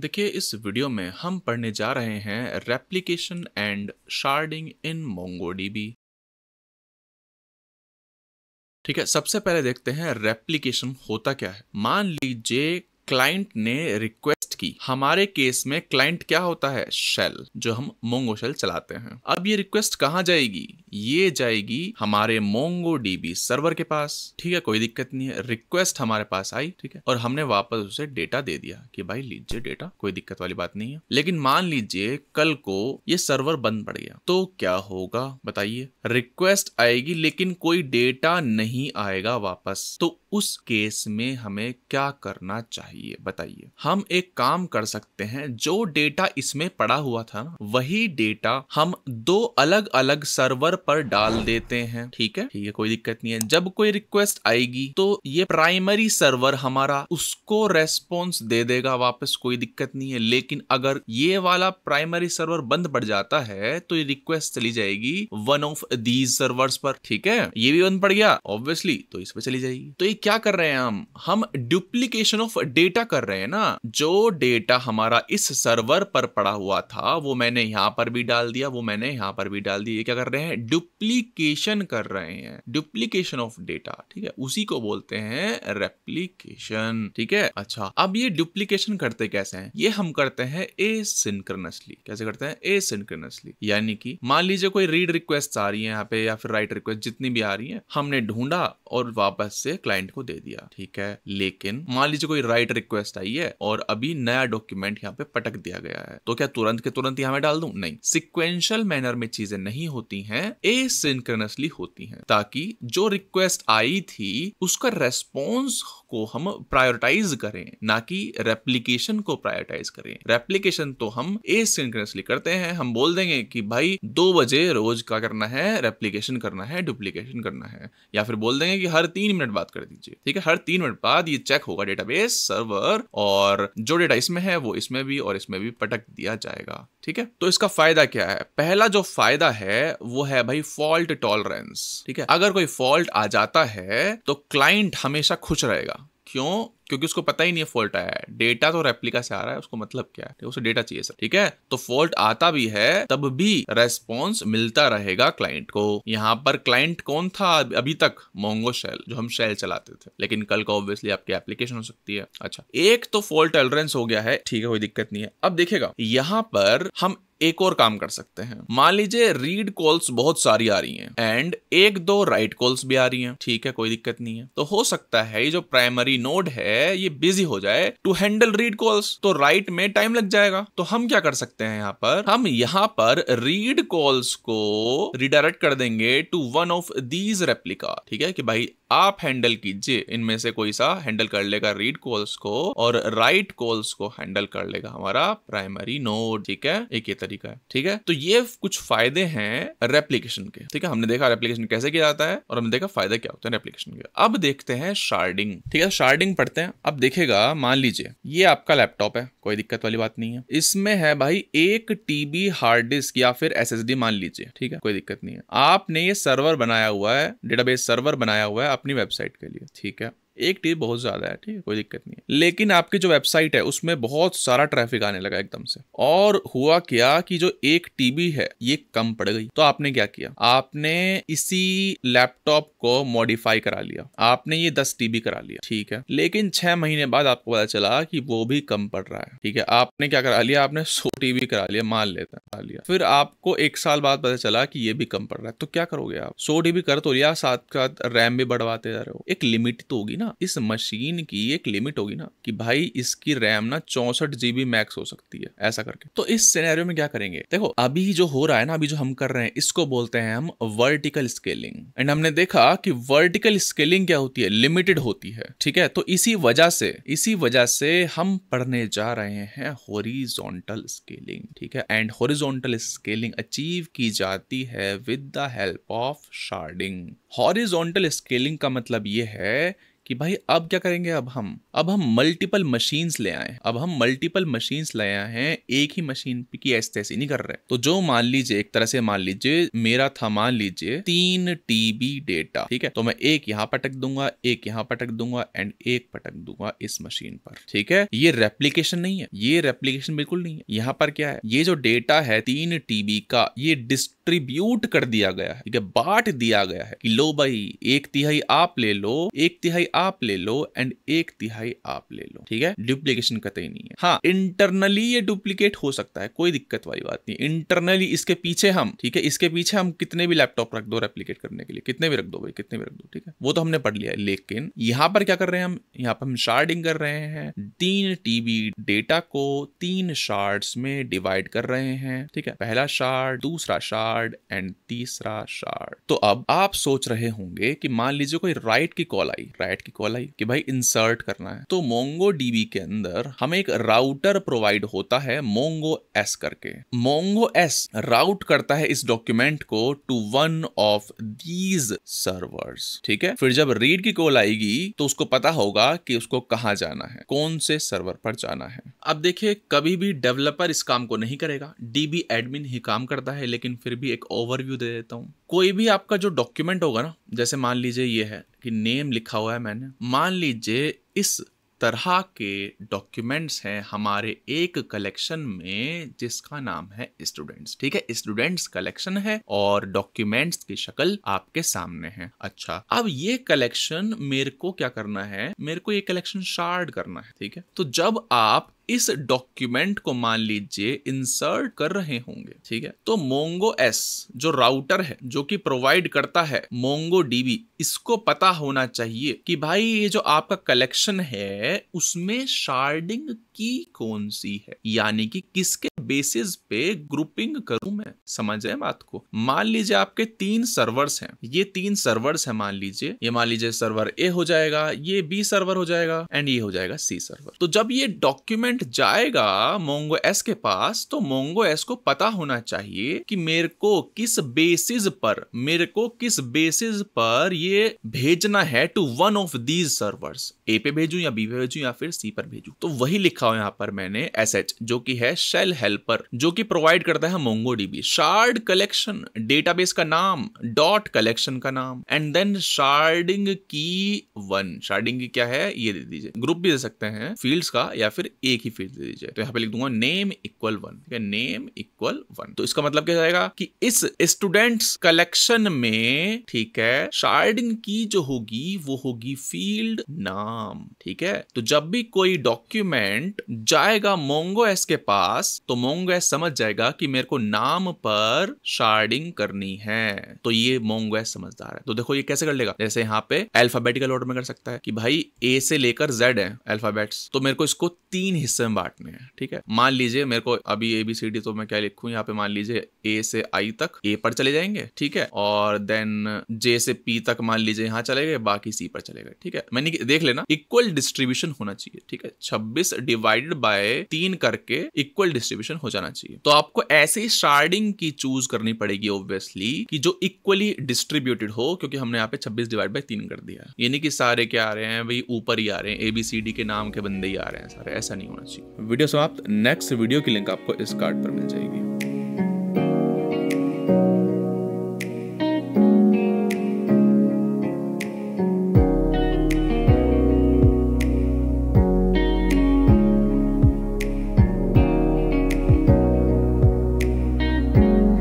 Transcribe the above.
देखिए इस वीडियो में हम पढ़ने जा रहे हैं replication and sharding in MongoDB ठीक है सबसे पहले देखते हैं रेप्लिकेशन होता क्या है मान लीजिए क्लाइंट ने रिक्वेस्ट की हमारे केस में क्लाइंट क्या होता है शेल जो हम मोंगो शेल चलाते हैं अब ये रिक्वेस्ट कहाँ जाएगी ये जाएगी हमारे मोंगो डीबी सर्वर के पास ठीक है कोई दिक्कत नहीं है रिक्वेस्ट हमारे पास आई ठीक है और हमने वापस उसे डेटा दे दिया कि भाई लीजिए डेटा कोई दिक्कत वाली बात नहीं है लेकिन मान लीजिए कल को ये सर्वर बंद पड़ गया तो क्या होगा बताइए रिक्वेस्ट आएगी लेकिन कोई डेटा नहीं आएगा वापस तो उस केस में हमें क्या करना चाहिए बताइए हम एक काम कर सकते हैं जो डेटा इसमें पड़ा हुआ था ना वही डेटा हम दो अलग अलग सर्वर पर डाल देते हैं ठीक है ठीक है कोई दिक्कत नहीं है जब कोई रिक्वेस्ट आएगी तो ये प्राइमरी सर्वर हमारा उसको रेस्पॉन्स दे देगा वापस कोई दिक्कत नहीं है लेकिन अगर ये वाला प्राइमरी सर्वर बंद पड़ जाता है तो ये रिक्वेस्ट चली जाएगी वन ऑफ दीज सर्वर्स पर ठीक है ये भी बंद पड़ गया ऑब्वियसली तो इस पर चली जाएगी तो ये क्या कर रहे हैं हम हम डुप्लीकेशन ऑफ डेटा कर रहे हैं ना जो डेटा हमारा इस सर्वर पर पड़ा हुआ था वो मैंने यहाँ पर भी डाल दिया वो मैंने यहाँ पर भी डाल दिया क्या कर रहे हैं डुप्लीकेशन कर रहे हैं डुप्लीकेशन ऑफ डेटा ठीक है उसी को बोलते हैं रेप्लीकेशन ठीक है अच्छा अब ये डुप्लीकेशन करते कैसे हैं ये हम करते हैं ए सिंक्रनसली कैसे करते हैं ए सिंक्रनसली यानी कि मान लीजिए कोई रीड रिक्वेस्ट आ रही है यहाँ पे या फिर राइट रिक्वेस्ट जितनी भी आ रही है हमने ढूंढा और वापस से क्लाइंट क्लाइंट को दे दिया ठीक है लेकिन मान लीजिए कोई राइट रिक्वेस्ट आई है और अभी नया डॉक्यूमेंट यहाँ पे पटक दिया गया है तो क्या तुरंत के तुरंत यहाँ में डाल दू नहीं सिक्वेंशियल मैनर में चीजें नहीं होती है ए सिंक्रनसली होती है ताकि जो रिक्वेस्ट आई थी उसका रेस्पॉन्स को हम प्रायोरिटाइज करें ना कि रेप्लीकेशन को प्रायोरिटाइज करें रेप्लीकेशन तो हम ए सिंक्रनसली करते हैं हम बोल देंगे कि भाई दो बजे रोज का करना है रेप्लीकेशन करना है डुप्लीकेशन करना है या फिर बोल देंगे कि हर तीन मिनट बात कर दीजिए लीजिए ठीक है हर तीन मिनट बाद ये चेक होगा डेटाबेस सर्वर और जो डेटा इसमें है वो इसमें भी और इसमें भी पटक दिया जाएगा ठीक है तो इसका फायदा क्या है पहला जो फायदा है वो है भाई फॉल्ट टॉलरेंस ठीक है अगर कोई फॉल्ट आ जाता है तो क्लाइंट हमेशा खुश रहेगा क्यों क्योंकि उसको पता ही नहीं है फॉल्ट आया है डेटा तो रेप्लिका से आ रहा है उसको मतलब क्या है उसे डेटा चाहिए सर ठीक है तो फॉल्ट आता भी है तब भी रेस्पॉन्स मिलता रहेगा क्लाइंट को यहाँ पर क्लाइंट कौन था अभी तक मोंगो शेल जो हम शेल चलाते थे लेकिन कल का ऑब्वियसली आपकी एप्लीकेशन हो सकती है अच्छा एक तो फॉल्ट टॉलरेंस हो गया है ठीक है कोई दिक्कत नहीं है अब देखेगा यहाँ पर हम एक और काम कर सकते हैं मान लीजिए रीड कॉल्स बहुत सारी आ रही हैं एंड एक दो राइट कॉल्स भी आ रही हैं ठीक है कोई दिक्कत नहीं है तो हो सकता है ये जो प्राइमरी नोड है ये बिजी हो जाए टू हैंडल रीड कॉल्स तो राइट में टाइम लग जाएगा तो हम क्या कर सकते हैं यहाँ पर हम यहाँ पर रीड कॉल्स को रिडायरेक्ट कर देंगे to one of these replica ठीक है कि भाई आप हैंडल कीजिए इनमें से कोई सा हैंडल कर लेगा रीड कॉल्स को और राइट कॉल्स को हैंडल कर लेगा हमारा प्राइमरी नोड ठीक है एक ये तरीका है ठीक है तो ये कुछ फायदे हैं रेप्लीकेशन के ठीक है हमने देखा रेप्लीकेशन कैसे किया जाता है और हमने देखा फायदा क्या होता है रेप्लीकेशन के अब देखते हैं शार्डिंग ठीक है शार्डिंग पढ़ते हैं अब देखेगा मान लीजिए ये आपका लैपटॉप है कोई दिक्कत वाली बात नहीं है इसमें है भाई एक टीबी हार्ड डिस्क या फिर एस मान लीजिए ठीक है कोई दिक्कत नहीं है आपने ये सर्वर बनाया हुआ है डेटाबेस सर्वर बनाया हुआ है अपनी वेबसाइट के लिए ठीक है एक टीप बहुत ज़्यादा है ठीक है कोई दिक्कत नहीं है लेकिन आपकी जो वेबसाइट है उसमें बहुत सारा ट्रैफिक आने लगा एकदम से और हुआ क्या कि जो एक टीबी है ये कम पड़ गई तो आपने क्या किया आपने इसी लैपटॉप को मॉडिफाई करा लिया आपने ये दस टीबी करा लिया ठीक है लेकिन छह महीने बाद आपको पता चला कि वो भी कम पड़ रहा है ठीक है आपने क्या करा लिया आपने सौ टीबी करा लिया मान लेता करा लिया फिर आपको एक साल बाद पता चला कि ये भी कम पड़ रहा है तो क्या करोगे आप सो टीबी कर तो लिया साथ साथ रैम भी बढ़वाते जा रहे हो एक लिमिट तो होगी ना ना इस मशीन की एक लिमिट होगी ना कि भाई इसकी रैम ना चौसठ जीबी मैक्स हो सकती है ऐसा करके तो इस सिनेरियो में क्या करेंगे देखो अभी जो हो रहा है ना अभी जो हम कर रहे हैं इसको बोलते हैं हम वर्टिकल स्केलिंग एंड हमने देखा कि वर्टिकल स्केलिंग क्या होती है लिमिटेड होती है ठीक है तो इसी वजह से इसी वजह से हम पढ़ने जा रहे हैं होरिजोनटल स्केलिंग ठीक है एंड होरिजोनटल स्केलिंग अचीव की जाती है with the help of sharding horizontal scaling का मतलब यह है कि भाई अब क्या करेंगे अब हम अब हम मल्टीपल मशीन्स ले आए अब हम मल्टीपल मशीन्स ले आए हैं एक ही मशीन की ऐसी तैसी नहीं कर रहे तो जो मान लीजिए एक तरह से मान लीजिए मेरा था मान लीजिए तीन टीबी डेटा ठीक है तो मैं एक यहाँ पटक दूंगा एक यहाँ पटक दूंगा एंड एक पटक दूंगा इस मशीन पर ठीक है ये रेप्लीकेशन नहीं है ये रेप्लीकेशन बिल्कुल नहीं है यहाँ पर क्या है ये जो डेटा है तीन टीबी का ये डिस्ट्रीब्यूट कर दिया गया है ठीक है बांट दिया गया है कि लो भाई एक तिहाई आप ले लो एक तिहाई आप ले लो एंड एक तिहाई आप ले लो ठीक है डुप्लीकेशन कतई नहीं है हाँ इंटरनली ये डुप्लीकेट हो सकता है कोई दिक्कत वाली बात नहीं इंटरनली इसके पीछे हम ठीक है इसके पीछे हम कितने भी लैपटॉप रख दो रेप्लीकेट करने के लिए कितने भी रख दो भाई कितने भी रख दो ठीक है वो तो हमने पढ़ लिया लेकिन यहाँ पर क्या कर रहे हैं हम यहाँ पर हम शार्डिंग कर रहे हैं तीन टीबी डेटा को तीन शार्ड में डिवाइड कर रहे हैं ठीक है पहला शार्ड दूसरा शार्ड एंड तीसरा शार्ड तो अब आप सोच रहे होंगे कि मान लीजिए कोई राइट की कॉल आई राइट कॉल आई कि भाई इंसर्ट करना है तो मोंगो डीबी के अंदर हमें एक राउटर प्रोवाइड होता है मोंगो एस करके मोंगो एस राउट करता है इस डॉक्यूमेंट को to one of these servers ठीक है फिर जब रीड की कॉल आएगी तो उसको पता होगा कि उसको कहा जाना है कौन से सर्वर पर जाना है अब देखिए कभी भी डेवलपर इस काम को नहीं करेगा डीबी एडमिन ही काम करता है लेकिन फिर भी एक ओवरव्यू दे देता हूँ कोई भी आपका जो डॉक्यूमेंट होगा ना जैसे मान लीजिए ये है कि नेम लिखा हुआ है मैंने मान लीजिए इस तरह के डॉक्यूमेंट्स हैं हमारे एक कलेक्शन में जिसका नाम है स्टूडेंट्स ठीक है स्टूडेंट्स कलेक्शन है और डॉक्यूमेंट्स की शक्ल आपके सामने है अच्छा अब ये कलेक्शन मेरे को क्या करना है मेरे को ये कलेक्शन शार्ड करना है ठीक है तो जब आप इस डॉक्यूमेंट को मान लीजिए इंसर्ट कर रहे होंगे ठीक है तो मोंगो एस जो राउटर है जो कि प्रोवाइड करता है मोंगो डीबी इसको पता होना चाहिए कि भाई ये जो आपका कलेक्शन है उसमें शार्डिंग की कौन सी है यानी कि किसके बेसिस पे ग्रुपिंग करूं मैं समझ रहे बात को मान लीजिए आपके तीन सर्वर्स हैं ये तीन सर्वर्स हैं मान लीजिए ये मान लीजिए सर्वर ए हो जाएगा ये बी सर्वर हो जाएगा एंड ये हो जाएगा सी सर्वर तो जब ये डॉक्यूमेंट क्लाइंट जाएगा मोंगो एस के पास तो मोंगो एस को पता होना चाहिए कि मेरे को किस बेसिस पर मेरे को किस बेसिस पर ये भेजना है to one of these servers A पे भेजू या बी पे भेजू या फिर सी पर भेजू तो वही लिखा हो यहाँ पर मैंने एस एच जो की है शेल हेल्पर जो की प्रोवाइड करता है Mongo DB shard collection database का नाम डॉट कलेक्शन का नाम एंड देन शार्डिंग की वन शार्डिंग की क्या है ये दे दीजिए ग्रुप भी दे सकते हैं फील्ड्स का या फिर एक ही की फील्ड दे दीजिए तो यहाँ पे लिख दूंगा नेम इक्वल वन ठीक है नेम इक्वल वन तो इसका मतलब क्या जाएगा कि इस स्टूडेंट्स कलेक्शन में ठीक है शार्डिन की जो होगी वो होगी फील्ड नाम ठीक है तो जब भी कोई डॉक्यूमेंट जाएगा मोंगो एस के पास तो मोंगो एस समझ जाएगा कि मेरे को नाम पर शार्डिंग करनी है तो ये मोंगो एस समझदार है तो देखो ये कैसे कर लेगा जैसे यहाँ पे अल्फाबेटिकल ऑर्डर में कर सकता है कि भाई ए से लेकर जेड है अल्फाबेट्स तो मेरे को इसको तीन हिस्से में बांटने हैं ठीक है मान लीजिए मेरे को अभी ए बी सी डी तो मैं क्या लिखू यहाँ पे मान लीजिए ए से आई तक ए पर चले जाएंगे ठीक है और देन जे से पी तक मान लीजिए यहाँ चले गए बाकी सी पर चले गए ठीक है मैंने देख लेना इक्वल डिस्ट्रीब्यूशन होना चाहिए ठीक है छब्बीस डिवाइडेड बाय तीन करके इक्वल डिस्ट्रीब्यूशन हो जाना चाहिए तो आपको ऐसे शार्डिंग की चूज करनी पड़ेगी ऑब्वियसली कि जो इक्वली डिस्ट्रीब्यूटेड हो क्योंकि हमने यहाँ पे छब्बीस डिवाइड बाई तीन कर दिया यानी कि सारे क्या आ रहे हैं भाई ऊपर ही आ रहे हैं एबीसीडी के नाम के बंदे ही आ रहे हैं सारे ऐसा नहीं होना होना चाहिए वीडियो समाप्त नेक्स्ट वीडियो की लिंक आपको इस कार्ड पर मिल जाएगी